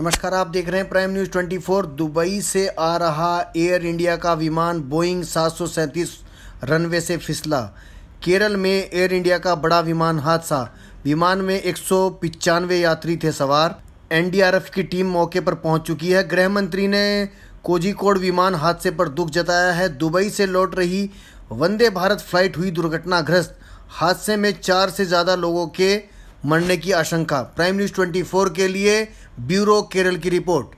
नमस्कार आप देख रहे हैं प्राइम न्यूज़ 24 दुबई से आ रहा एयर इंडिया का विमान बोइंग 737 रनवे से फिसला केरल में एयर इंडिया का बड़ा विमान हादसा विमान में एक यात्री थे सवार एनडीआरएफ की टीम मौके पर पहुंच चुकी है गृह मंत्री ने कोजीकोड विमान हादसे पर दुख जताया है दुबई से लौट रही वंदे भारत फ्लाइट हुई दुर्घटनाग्रस्त हादसे में चार से ज़्यादा लोगों के मरने की आशंका प्राइम न्यूज 24 के लिए ब्यूरो केरल की रिपोर्ट